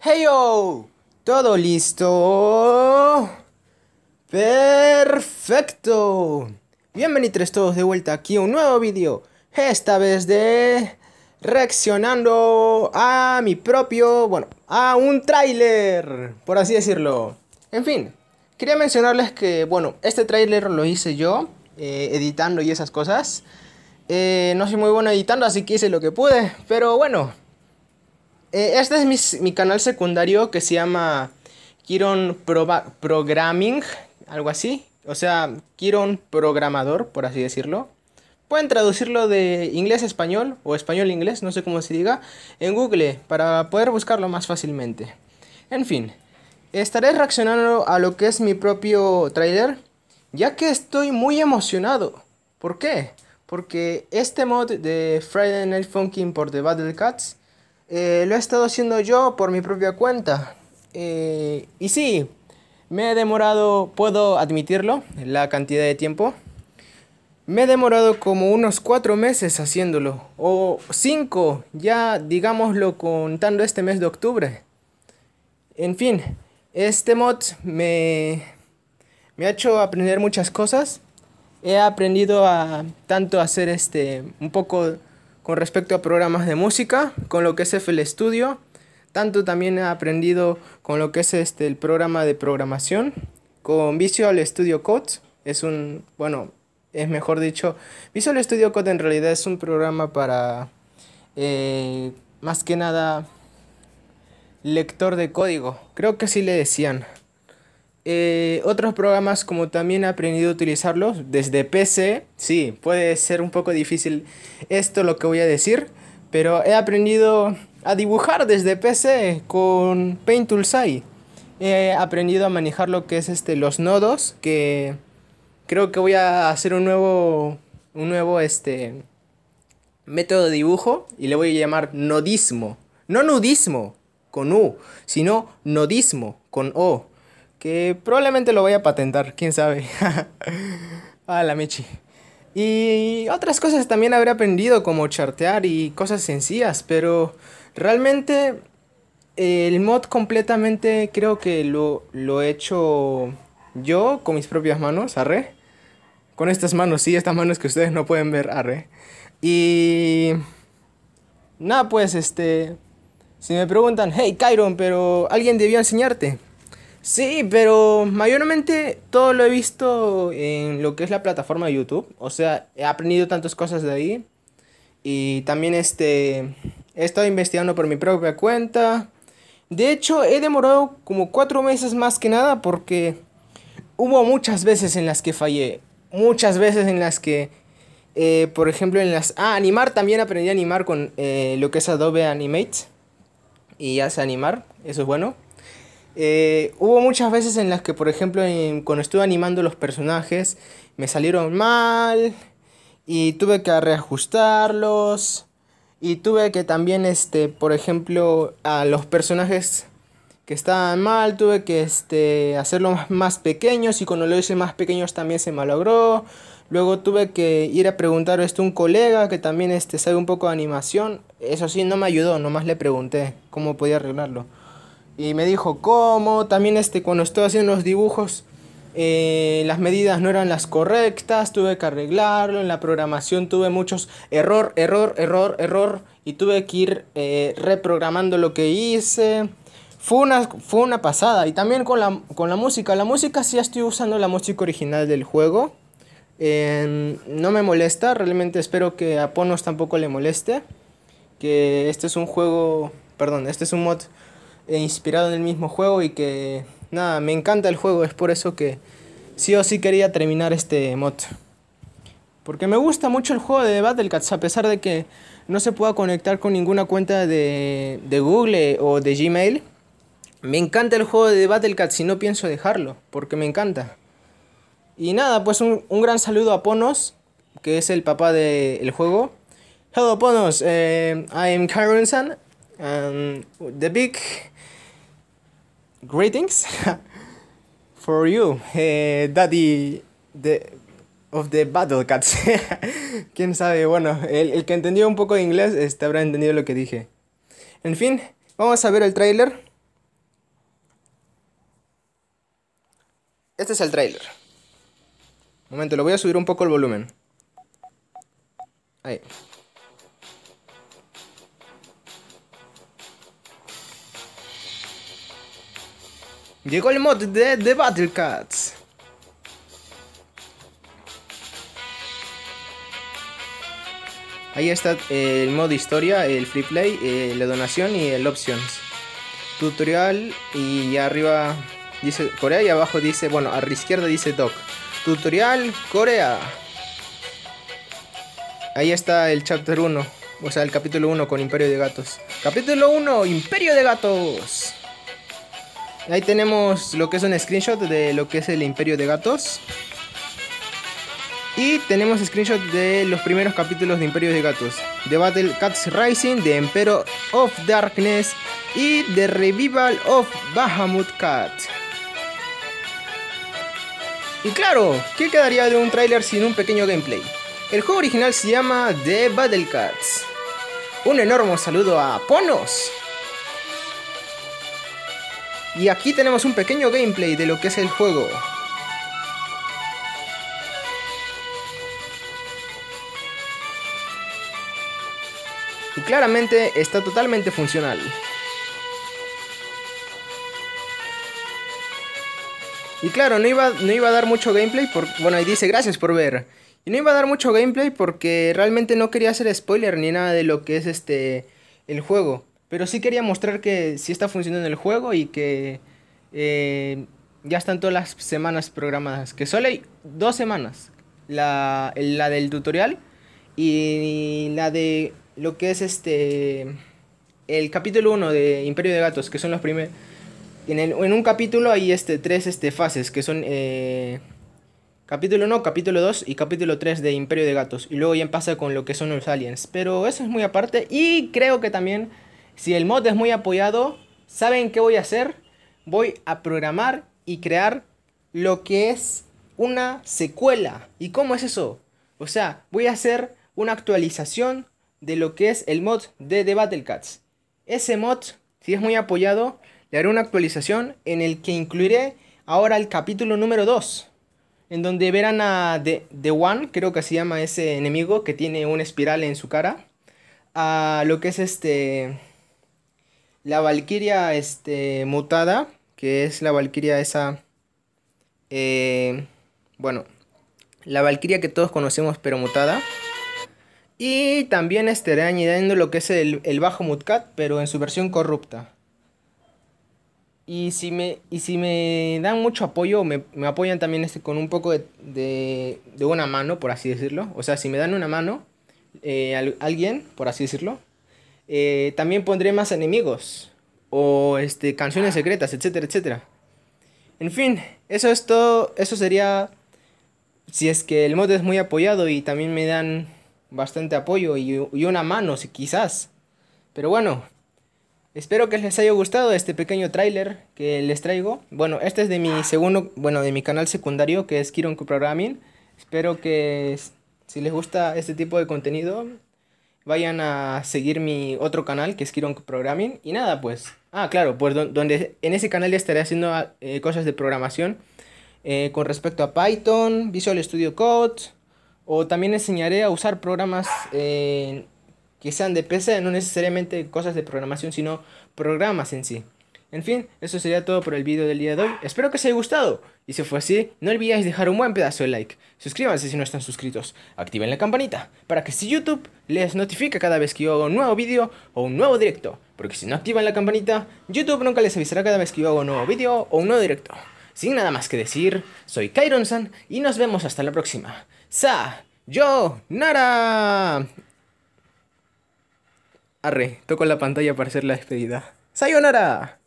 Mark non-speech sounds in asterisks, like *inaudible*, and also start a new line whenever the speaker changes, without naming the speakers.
¡Hey yo! ¿Todo listo? ¡Perfecto! Bienvenidos todos de vuelta aquí a un nuevo vídeo. Esta vez de... Reaccionando a mi propio... Bueno, a un tráiler, por así decirlo. En fin, quería mencionarles que, bueno, este tráiler lo hice yo, eh, editando y esas cosas. Eh, no soy muy bueno editando, así que hice lo que pude, pero bueno... Eh, este es mi, canal secundario que se llama Kiron Programming, algo así. O sea, Kiron Programador, por así decirlo. Pueden traducirlo de inglés a español o español a inglés, no sé cómo se diga, en Google para poder buscarlo más fácilmente. En fin, estaré reaccionando a lo que es mi propio trailer, ya que estoy muy emocionado. ¿Por qué? Porque este mod de Friday Night Funkin' por The Battle Cats eh, lo he estado haciendo yo por mi propia cuenta. Eh, y sí, me he demorado, puedo admitirlo, la cantidad de tiempo. Me he demorado como unos cuatro meses haciéndolo, o cinco, ya digámoslo contando este mes de octubre. En fin, este mod me, me ha hecho aprender muchas cosas. He aprendido a tanto hacer este un poco con respecto a programas de música, con lo que es FL Studio, tanto también he aprendido con lo que es este, el programa de programación, con Visual Studio Code, es un, bueno, es mejor dicho, Visual Studio Code en realidad es un programa para, eh, más que nada, lector de código, creo que así le decían, eh, otros programas como también he aprendido a utilizarlos desde PC, sí, puede ser un poco difícil esto lo que voy a decir, pero he aprendido a dibujar desde PC con Paint He aprendido a manejar lo que es este los nodos que creo que voy a hacer un nuevo un nuevo este método de dibujo y le voy a llamar nodismo, no nudismo con u, sino nodismo con o que probablemente lo voy a patentar, quién sabe. a *laughs* la Michi. Y otras cosas también habré aprendido, como chartear y cosas sencillas, pero realmente el mod completamente creo que lo, lo he hecho yo con mis propias manos, arre. Con estas manos, sí, estas manos que ustedes no pueden ver, arre. Y... Nada, pues este... Si me preguntan, hey Kyron, pero alguien debió enseñarte. Sí, pero mayormente todo lo he visto en lo que es la plataforma de YouTube. O sea, he aprendido tantas cosas de ahí. Y también este, he estado investigando por mi propia cuenta. De hecho, he demorado como cuatro meses más que nada porque hubo muchas veces en las que fallé. Muchas veces en las que, eh, por ejemplo, en las... Ah, animar, también aprendí a animar con eh, lo que es Adobe Animate. Y ya sé animar, eso es bueno. Eh, hubo muchas veces en las que, por ejemplo, cuando estuve animando los personajes, me salieron mal y tuve que reajustarlos. Y tuve que también, este, por ejemplo, a los personajes que estaban mal, tuve que este, hacerlos más pequeños y cuando lo hice más pequeños también se malogró. Luego tuve que ir a preguntar este, a un colega que también este, sabe un poco de animación. Eso sí, no me ayudó, nomás le pregunté cómo podía arreglarlo. Y me dijo cómo, también este, cuando estoy haciendo los dibujos, eh, las medidas no eran las correctas, tuve que arreglarlo, en la programación tuve muchos error, error, error, error, y tuve que ir eh, reprogramando lo que hice. Fue una, fue una pasada, y también con la, con la música, la música sí estoy usando la música original del juego, em, no me molesta, realmente espero que a Ponos tampoco le moleste, que este es un juego, perdón, este es un mod inspirado en el mismo juego y que nada, me encanta el juego, es por eso que sí o sí quería terminar este mod. Porque me gusta mucho el juego de Battlecats, a pesar de que no se pueda conectar con ninguna cuenta de, Google o de Gmail. Me encanta el juego de Battlecats y no pienso dejarlo, porque me encanta. Y nada, pues un, gran saludo a Ponos, que es el papá del el juego. Hello Ponos, eh, I am Karen-san and the big greetings *laughs* for you, eh, Daddy the of the Battle Cats. *laughs* Quién sabe, bueno, el, que entendió un poco de inglés este, habrá entendido lo que dije. En fin, vamos a ver el trailer Este es el tráiler. Momento, lo voy a subir un poco el volumen. Ahí. Llegó el mod de The Battle Cats. Ahí está eh, el mod historia, el free play, eh, la donación y el options. Tutorial y arriba dice Corea y abajo dice, bueno, a la izquierda dice doc. Tutorial Corea. Ahí está el chapter 1, o sea, el capítulo 1 con Imperio de Gatos. Capítulo 1, Imperio de Gatos. Ahí tenemos lo que es un screenshot de lo que es el Imperio de Gatos. Y tenemos screenshot de los primeros capítulos de Imperio de Gatos, The Battle Cats Rising, The Emperor of Darkness y The Revival of Bahamut Cat. Y claro, ¿qué quedaría de un tráiler sin un pequeño gameplay? El juego original se llama The Battle Cats. Un enorme saludo a Ponos. Y aquí tenemos un pequeño gameplay de lo que es el juego. Y claramente está totalmente funcional. Y claro, no iba, no iba a dar mucho gameplay, por, bueno, ahí dice gracias por ver. Y no iba a dar mucho gameplay porque realmente no quería hacer spoiler ni nada de lo que es este el juego. Pero sí quería mostrar que sí está funcionando el juego y que eh, ya están todas las semanas programadas. Que solo hay dos semanas. La, la del tutorial y la de lo que es este... El capítulo 1 de Imperio de Gatos, que son los primeros... En, un capítulo hay este, tres este, fases, que son... Eh, capítulo 1, capítulo 2 y capítulo 3 de Imperio de Gatos. Y luego ya pasa con lo que son los aliens. Pero eso es muy aparte. Y creo que también si el mod es muy apoyado, ¿saben qué voy a hacer? Voy a programar y crear lo que es una secuela. ¿Y cómo es eso? O sea, voy a hacer una actualización de lo que es el mod de The Battle Cats. Ese mod, si es muy apoyado, le haré una actualización en el que incluiré ahora el capítulo número 2. En donde verán a The, One, creo que se llama ese enemigo que tiene una espiral en su cara. A lo que es este la valquiria este, mutada, que es la valquiria esa... Eh, bueno, la valquiria que todos conocemos pero mutada. Y también estaré añadiendo lo que es el, bajo Mutcat, pero en su versión corrupta. Y si me, y si me dan mucho apoyo, me, apoyan también este, con un poco de, de, una mano, por así decirlo. O sea, si me dan una mano, eh, alguien, por así decirlo, eh, también pondré más enemigos. O este, canciones secretas, etcétera, etcétera. En fin, eso es todo. Eso sería. Si es que el mod es muy apoyado y también me dan bastante apoyo y, una mano, si quizás. Pero bueno, Espero que les haya gustado este pequeño tráiler que les traigo. Bueno, este es de mi segundo, bueno, de mi canal secundario que es Kiron Programming. Espero que si les gusta este tipo de contenido, vayan a seguir mi otro canal que es Kiron Programming. Y nada, pues. Ah, claro, pues donde en ese canal ya estaré haciendo ah, eh, cosas de programación eh, con respecto a Python, Visual Studio Code. O también enseñaré a usar programas eh, que sean de PC, no necesariamente cosas de programación, sino programas en sí. En fin, eso sería todo por el video del día de hoy. Espero que os haya gustado. Y si fue así, no olvidéis dejar un buen pedazo de like. Suscríbanse si no están suscritos. Activen la campanita para que si YouTube les notifica cada vez que yo hago un nuevo vídeo o un nuevo directo. Porque si no activan la campanita, YouTube nunca les avisará cada vez que yo hago un nuevo vídeo o un nuevo directo. Sin nada más que decir, soy Kairon-san y nos vemos hasta la próxima. ¡Sa! ¡Yo! ¡Nara! Arre, toco la pantalla para hacer la despedida. ¡Sayonara!